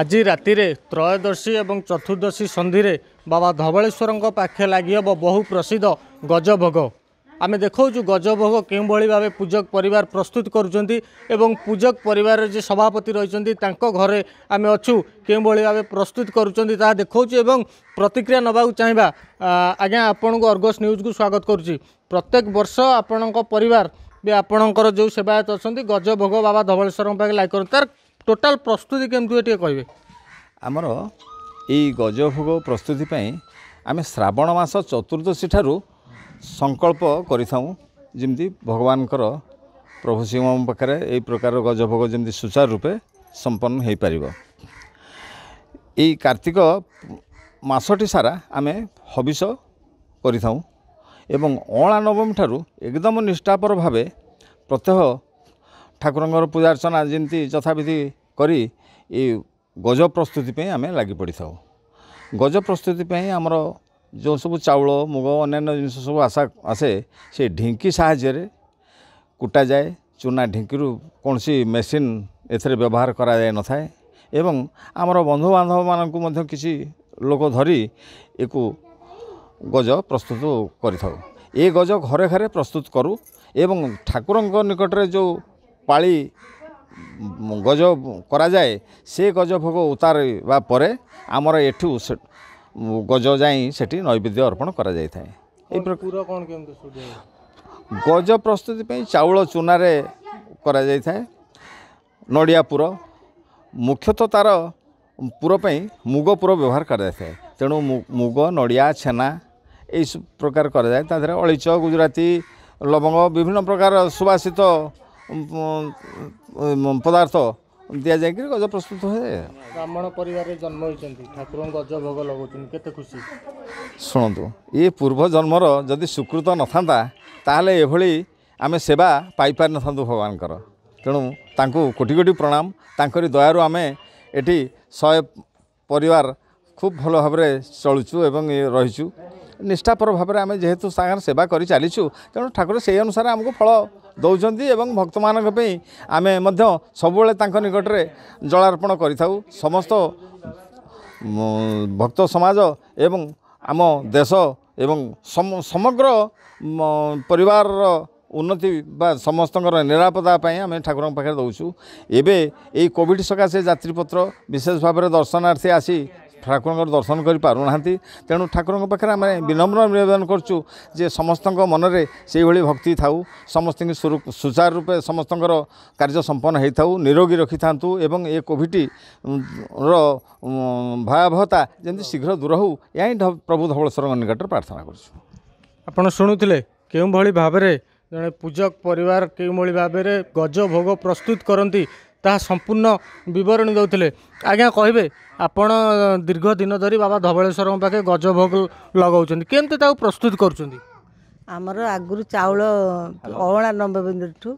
ଆଜି ରାତିରେ ତ୍ରୟୋଦଶୀ ଏବଂ ଚତୁର୍ଦ୍ଦଶୀ ସନ୍ଧିରେ ବାବା ଧବଳେଶ୍ୱରଙ୍କ ପାଖେ ଲାଗିହେବ ବହୁ ପ୍ରସିଦ୍ଧ ଗଜଭୋଗ ଆମେ ଦେଖାଉଛୁ ଗଜଭୋଗ କେଉଁଭଳି ଭାବେ ପୂଜକ ପରିବାର ପ୍ରସ୍ତୁତ କରୁଛନ୍ତି ଏବଂ ପୂଜକ ପରିବାରରେ ଯେ ସଭାପତି ରହିଛନ୍ତି ତାଙ୍କ ଘରେ ଆମେ ଅଛୁ କେଉଁଭଳି ଭାବେ ପ୍ରସ୍ତୁତ କରୁଛନ୍ତି ତାହା ଦେଖାଉଛୁ ଏବଂ ପ୍ରତିକ୍ରିୟା ନେବାକୁ ଚାହିଁବା ଆଜ୍ଞା ଆପଣଙ୍କୁ ଅର୍ଗସ୍ ନ୍ୟୁଜ୍କୁ ସ୍ୱାଗତ କରୁଛି ପ୍ରତ୍ୟେକ ବର୍ଷ ଆପଣଙ୍କ ପରିବାର ବି ଆପଣଙ୍କର ଯେଉଁ ସେବାୟତ ଅଛନ୍ତି ଗଜଭୋଗ ବାବା ଧବଳେଶ୍ୱରଙ୍କ ପାଖରେ ଲାଗି କରନ୍ତି ତାର ଟୋଟାଲ୍ ପ୍ରସ୍ତୁତି କେମିତି ହୁଏ ଟିକେ କହିବେ ଆମର ଏଇ ଗଜଭୋଗ ପ୍ରସ୍ତୁତି ପାଇଁ ଆମେ ଶ୍ରାବଣ ମାସ ଚତୁର୍ଦ୍ଦଶୀ ଠାରୁ ସଂକଳ୍ପ କରିଥାଉ ଯେମିତି ଭଗବାନଙ୍କର ପ୍ରଭୁ ଶିବଙ୍କ ପାଖରେ ଏହି ପ୍ରକାର ଗଜଭୋଗ ଯେମିତି ସୁଚାରୁ ରୂପେ ସମ୍ପନ୍ନ ହୋଇପାରିବ ଏଇ କାର୍ତ୍ତିକ ମାସଟି ସାରା ଆମେ ହବିଷ କରିଥାଉ ଏବଂ ଅଁଳା ନବମୀ ଠାରୁ ଏକଦମ ନିଷ୍ଠାପର ଭାବେ ପ୍ରତ୍ୟହ ଠାକୁରଙ୍କର ପୂଜା ଅର୍ଚ୍ଚନା ଯେମିତି ଯଥାବିଧି କରି ଏ ଗଜ ପ୍ରସ୍ତୁତି ପାଇଁ ଆମେ ଲାଗି ପଡ଼ିଥାଉ ଗଜ ପ୍ରସ୍ତୁତି ପାଇଁ ଆମର ଯେଉଁ ସବୁ ଚାଉଳ ମୁଗ ଅନ୍ୟାନ୍ୟ ଜିନିଷ ସବୁ ଆଶା ଆସେ ସେ ଢିଙ୍କି ସାହାଯ୍ୟରେ କୁଟାଯାଏ ଚୁନା ଢିଙ୍କିରୁ କୌଣସି ମେସିନ୍ ଏଥିରେ ବ୍ୟବହାର କରାଯାଇ ନଥାଏ ଏବଂ ଆମର ବନ୍ଧୁବାନ୍ଧବମାନଙ୍କୁ ମଧ୍ୟ କିଛି ଲୋକ ଧରି ଏକୁ ଗଜ ପ୍ରସ୍ତୁତ କରିଥାଉ ଏ ଗଜ ଘରେ ଘରେ ପ୍ରସ୍ତୁତ କରୁ ଏବଂ ଠାକୁରଙ୍କ ନିକଟରେ ଯେଉଁ ପାଳି ଗଜ କରାଯାଏ ସେ ଗଜ ଭୋଗ ଉତାରିବା ପରେ ଆମର ଏଠୁ ଗଜ ଯାଇ ସେଠି ନୈବେଦ୍ୟ ଅର୍ପଣ କରାଯାଇଥାଏ ଏହି ପ୍ରକାର କ'ଣ କେମିତି ଗଜ ପ୍ରସ୍ତୁତି ପାଇଁ ଚାଉଳ ଚୂନାରେ କରାଯାଇଥାଏ ନଡ଼ିଆ ପୁର ମୁଖ୍ୟତଃ ତା'ର ପୁର ପାଇଁ ମୁଗ ପୁର ବ୍ୟବହାର କରାଯାଇଥାଏ ତେଣୁ ମୁଗ ନଡ଼ିଆ ଛେନା ଏହି ପ୍ରକାର କରାଯାଏ ତା ଦେହରେ ଅଳିଚ ଗୁଜୁରାତି ଲବଙ୍ଗ ବିଭିନ୍ନ ପ୍ରକାର ସୁବାସିତ ପଦାର୍ଥ ଦିଆଯାଇକିରି ଗଜ ପ୍ରସ୍ତୁତ ହୁଏ ବ୍ରାହ୍ମଣ ପରିବାରରେ ଜନ୍ମ ହୋଇଛନ୍ତି ଠାକୁରଙ୍କ ଗଜ ଭୋଗ ଲଗାଉଛନ୍ତି କେତେ ଖୁସି ଶୁଣନ୍ତୁ ଏ ପୂର୍ବ ଜନ୍ମର ଯଦି ସ୍ୱୀକୃତ ନଥାନ୍ତା ତାହେଲେ ଏଭଳି ଆମେ ସେବା ପାଇପାରିନଥାନ୍ତୁ ଭଗବାନଙ୍କର ତେଣୁ ତାଙ୍କୁ କୋଟି କୋଟି ପ୍ରଣାମ ତାଙ୍କରି ଦୟାରୁ ଆମେ ଏଠି ଶହେ ପରିବାର ଖୁବ୍ ଭଲ ଭାବରେ ଚଳୁଛୁ ଏବଂ ରହିଛୁ ନିଷ୍ଠାପର ଭାବରେ ଆମେ ଯେହେତୁ ତାଙ୍କର ସେବା କରି ଚାଲିଛୁ ତେଣୁ ଠାକୁର ସେହି ଅନୁସାରେ ଆମକୁ ଫଳ ଦେଉଛନ୍ତି ଏବଂ ଭକ୍ତମାନଙ୍କ ପାଇଁ ଆମେ ମଧ୍ୟ ସବୁବେଳେ ତାଙ୍କ ନିକଟରେ ଜଳାର୍ପଣ କରିଥାଉ ସମସ୍ତ ଭକ୍ତ ସମାଜ ଏବଂ ଆମ ଦେଶ ଏବଂ ସମଗ୍ର ପରିବାରର ଉନ୍ନତି ବା ସମସ୍ତଙ୍କର ନିରାପଦା ପାଇଁ ଆମେ ଠାକୁରଙ୍କ ପାଖରେ ଦେଉଛୁ ଏବେ ଏଇ କୋଭିଡ଼ ସକାଶେ ଯାତ୍ରୀପତ୍ର ବିଶେଷ ଭାବରେ ଦର୍ଶନାର୍ଥୀ ଆସି ଠାକୁରଙ୍କର ଦର୍ଶନ କରିପାରୁନାହାନ୍ତି ତେଣୁ ଠାକୁରଙ୍କ ପାଖରେ ଆମେ ବିନମ୍ର ନିବେଦନ କରୁଛୁ ଯେ ସମସ୍ତଙ୍କ ମନରେ ସେହିଭଳି ଭକ୍ତି ଥାଉ ସମସ୍ତଙ୍କୁ ସୁଚାରୁ ରୂପେ ସମସ୍ତଙ୍କର କାର୍ଯ୍ୟ ସମ୍ପନ୍ନ ହୋଇଥାଉ ନିରୋଗୀ ରଖିଥାନ୍ତୁ ଏବଂ ଏ କୋଭିଡ଼ର ଭୟାବହତା ଯେମିତି ଶୀଘ୍ର ଦୂର ହେଉ ଏହା ହିଁ ପ୍ରଭୁ ଧବଳେଶ୍ୱରଙ୍କ ନିକଟରେ ପ୍ରାର୍ଥନା କରୁଛୁ ଆପଣ ଶୁଣୁଥିଲେ କେଉଁଭଳି ଭାବରେ ଜଣେ ପୂଜକ ପରିବାର କେଉଁଭଳି ଭାବରେ ଗଜ ଭୋଗ ପ୍ରସ୍ତୁତ କରନ୍ତି ତାହା ସମ୍ପୂର୍ଣ୍ଣ ବିବରଣୀ ଦେଉଥିଲେ ଆଜ୍ଞା କହିବେ ଆପଣ ଦୀର୍ଘ ଦିନ ଧରି ବାବା ଧବଳେଶ୍ୱରଙ୍କ ପାଖେ ଗଜଭୋଗ ଲଗାଉଛନ୍ତି କେମିତି ତାକୁ ପ୍ରସ୍ତୁତ କରୁଛନ୍ତି ଆମର ଆଗରୁ ଚାଉଳ ଅଁଳା ନବବିନ୍ଦୁଠୁ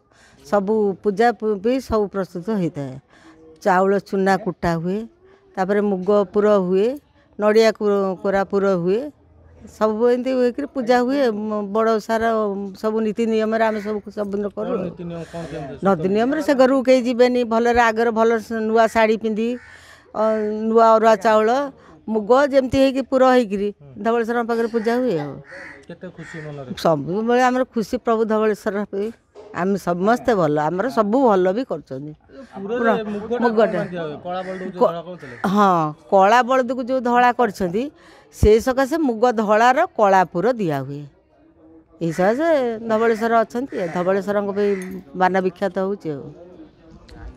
ସବୁ ପୂଜା ବି ସବୁ ପ୍ରସ୍ତୁତ ହୋଇଥାଏ ଚାଉଳ ଚୁନା କୁଟା ହୁଏ ତାପରେ ମୁଗ ପୁର ହୁଏ ନଡ଼ିଆ କୋରା ପୁର ହୁଏ ସବୁ ଏମିତି ହୋଇକରି ପୂଜା ହୁଏ ବଡ଼ ସାରା ସବୁ ନୀତି ନିୟମରେ ଆମେ ସବୁ ସବୁଦିନ କରୁ ନଦୀ ନିୟମରେ ସେ ଘରକୁ କେହି ଯିବେନି ଭଲରେ ଆଗରେ ଭଲ ନୂଆ ଶାଢ଼ୀ ପିନ୍ଧି ନୂଆ ଅରୁଆ ଚାଉଳ ମୁଗ ଯେମିତି ହେଇକି ପୁର ହେଇକିରି ଧବଳେଶ୍ୱରଙ୍କ ପାଖରେ ପୂଜା ହୁଏ ଆଉ କେତେ ଖୁସି ମନରେ ସବୁବେଳେ ଆମର ଖୁସି ପ୍ରଭୁ ଧବଳେଶ୍ୱର ଆମେ ସମସ୍ତେ ଭଲ ଆମର ସବୁ ଭଲ ବି କରୁଛନ୍ତି ହଁ କଳା ବଳଦକୁ ଯେଉଁ ଧଳା କରିଛନ୍ତି ସେ ସକାଶେ ମୁଗ ଧଳାର କଳାପୁର ଦିଆହୁଏ ଏ ସକାଶେ ଧବଳେଶ୍ୱର ଅଛନ୍ତି ଧବଳେଶ୍ୱରଙ୍କ ପାଇଁ ମାନ ବିଖ୍ୟାତ ହେଉଛି ଆଉ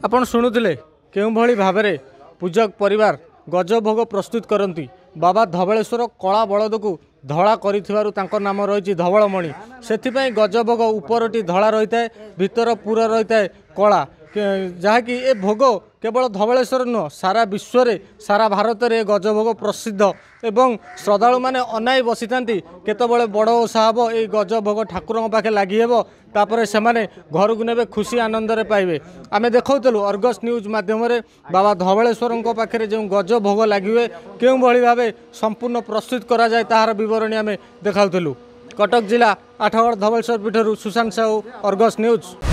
ଆପଣ ଶୁଣୁଥିଲେ କେଉଁଭଳି ଭାବରେ ପୂଜକ ପରିବାର ଗଜଭୋଗ ପ୍ରସ୍ତୁତ କରନ୍ତି ବାବା ଧବଳେଶ୍ୱର କଳା ବଳଦକୁ ଧଳା କରିଥିବାରୁ ତାଙ୍କ ନାମ ରହିଛି ଧବଳମଣି ସେଥିପାଇଁ ଗଜବଗ ଉପରଟି ଧଳା ରହିଥାଏ ଭିତର ପୁର ରହିଥାଏ କଳା ଯାହାକି ଏ ଭୋଗ କେବଳ ଧବଳେଶ୍ୱର ନୁହଁ ସାରା ବିଶ୍ୱରେ ସାରା ଭାରତରେ ଏ ଗଜଭୋଗ ପ୍ରସିଦ୍ଧ ଏବଂ ଶ୍ରଦ୍ଧାଳୁମାନେ ଅନାଇ ବସିଥାନ୍ତି କେତେବେଳେ ବଡ଼ ଓଷା ହେବ ଏଇ ଗଜଭୋଗ ଠାକୁରଙ୍କ ପାଖେ ଲାଗିହେବ ତାପରେ ସେମାନେ ଘରକୁ ନେବେ ଖୁସି ଆନନ୍ଦରେ ପାଇବେ ଆମେ ଦେଖାଉଥିଲୁ ଅର୍ଗସ୍ ନ୍ୟୁଜ୍ ମାଧ୍ୟମରେ ବାବା ଧବଳେଶ୍ୱରଙ୍କ ପାଖରେ ଯେଉଁ ଗଜଭୋଗ ଲାଗିବେ କେଉଁଭଳି ଭାବେ ସମ୍ପୂର୍ଣ୍ଣ ପ୍ରସ୍ତୁତ କରାଯାଏ ତାହାର ବିବରଣୀ ଆମେ ଦେଖାଉଥିଲୁ କଟକ ଜିଲ୍ଲା ଆଠଗଡ଼ ଧବଳେଶ୍ୱର ପୀଠରୁ ସୁଶାନ୍ତ ସାହୁ ଅର୍ଗସ୍ ନ୍ୟୁଜ୍